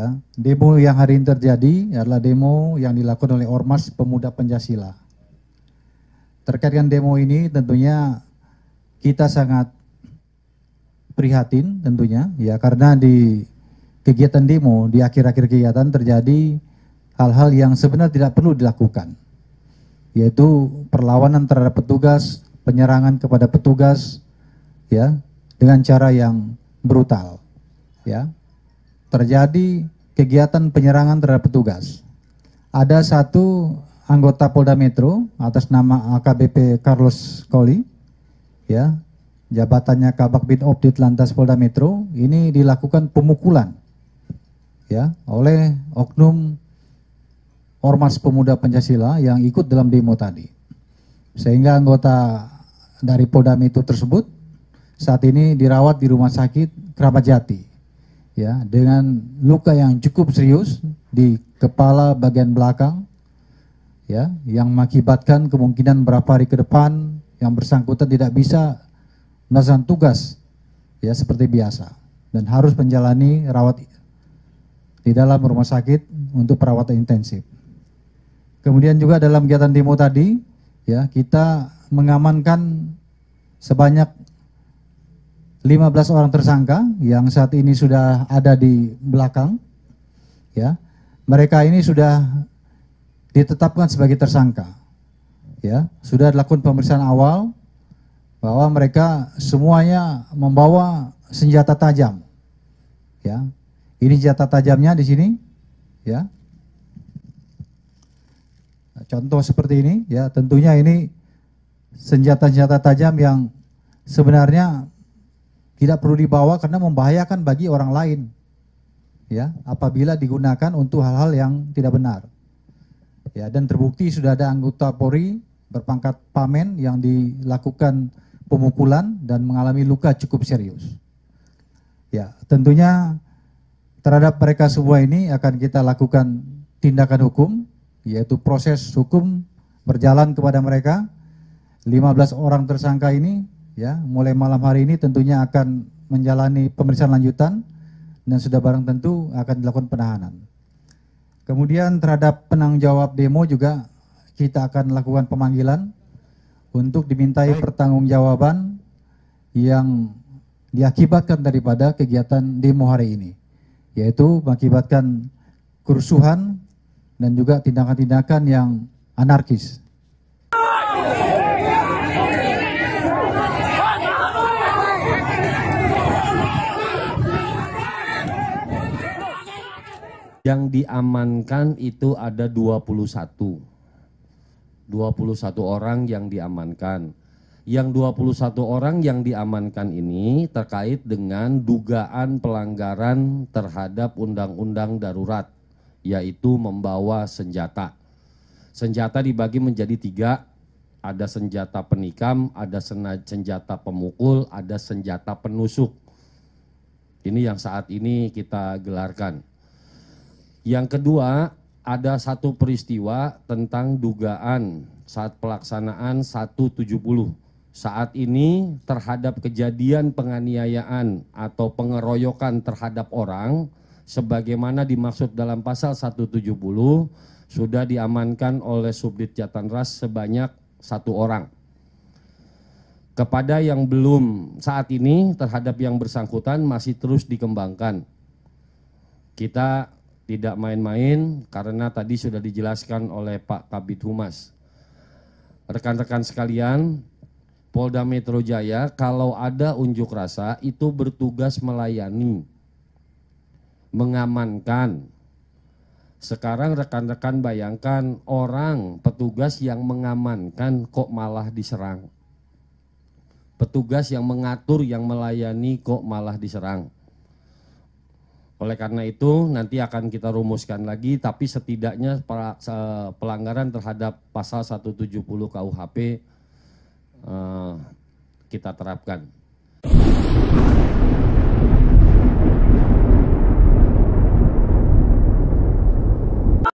ya. Demo yang hari ini terjadi adalah demo yang dilakukan oleh Ormas Pemuda Pancasila. Terkait dengan demo ini tentunya kita sangat prihatin tentunya ya karena di kegiatan demo di akhir-akhir kegiatan terjadi hal-hal yang sebenarnya tidak perlu dilakukan yaitu perlawanan terhadap petugas, penyerangan kepada petugas ya dengan cara yang brutal ya terjadi kegiatan penyerangan terhadap petugas. Ada satu anggota Polda Metro atas nama AKBP Carlos Koli, ya, jabatannya Kabak Bid Opdit Lantas Polda Metro, ini dilakukan pemukulan, ya, oleh oknum Ormas Pemuda Pancasila yang ikut dalam demo tadi. Sehingga anggota dari Polda Metro tersebut saat ini dirawat di rumah sakit Kerabat Jati ya dengan luka yang cukup serius di kepala bagian belakang ya yang mengakibatkan kemungkinan berapa hari ke depan yang bersangkutan tidak bisa melaksanakan tugas ya seperti biasa dan harus menjalani rawat di dalam rumah sakit untuk perawatan intensif. Kemudian juga dalam kegiatan demo tadi ya kita mengamankan sebanyak 15 orang tersangka yang saat ini sudah ada di belakang ya. Mereka ini sudah ditetapkan sebagai tersangka. Ya, sudah dilakukan pemeriksaan awal bahwa mereka semuanya membawa senjata tajam. Ya. Ini senjata tajamnya di sini ya. Contoh seperti ini ya, tentunya ini senjata-senjata tajam yang sebenarnya tidak perlu dibawa karena membahayakan bagi orang lain. Ya, apabila digunakan untuk hal-hal yang tidak benar. Ya, dan terbukti sudah ada anggota Polri berpangkat Pamen yang dilakukan pemukulan dan mengalami luka cukup serius. Ya, tentunya terhadap mereka semua ini akan kita lakukan tindakan hukum, yaitu proses hukum berjalan kepada mereka. 15 orang tersangka ini ya mulai malam hari ini tentunya akan menjalani pemeriksaan lanjutan dan sudah barang tentu akan dilakukan penahanan. Kemudian terhadap penanggung jawab demo juga kita akan lakukan pemanggilan untuk dimintai pertanggungjawaban yang diakibatkan daripada kegiatan demo hari ini, yaitu mengakibatkan kerusuhan dan juga tindakan-tindakan yang anarkis. yang diamankan itu ada 21. 21 orang yang diamankan. Yang 21 orang yang diamankan ini terkait dengan dugaan pelanggaran terhadap undang-undang darurat, yaitu membawa senjata. Senjata dibagi menjadi tiga, ada senjata penikam, ada senjata pemukul, ada senjata penusuk. Ini yang saat ini kita gelarkan. Yang kedua, ada satu peristiwa tentang dugaan saat pelaksanaan 170. Saat ini terhadap kejadian penganiayaan atau pengeroyokan terhadap orang sebagaimana dimaksud dalam pasal 170 sudah diamankan oleh Subdit jatan ras sebanyak satu orang. Kepada yang belum saat ini terhadap yang bersangkutan masih terus dikembangkan. Kita tidak main-main karena tadi sudah dijelaskan oleh Pak Kabit Humas. Rekan-rekan sekalian, Polda Metro Jaya kalau ada unjuk rasa itu bertugas melayani, mengamankan. Sekarang rekan-rekan bayangkan orang petugas yang mengamankan kok malah diserang. Petugas yang mengatur, yang melayani kok malah diserang oleh karena itu nanti akan kita rumuskan lagi tapi setidaknya pelanggaran terhadap pasal 170 KUHP eh, kita terapkan.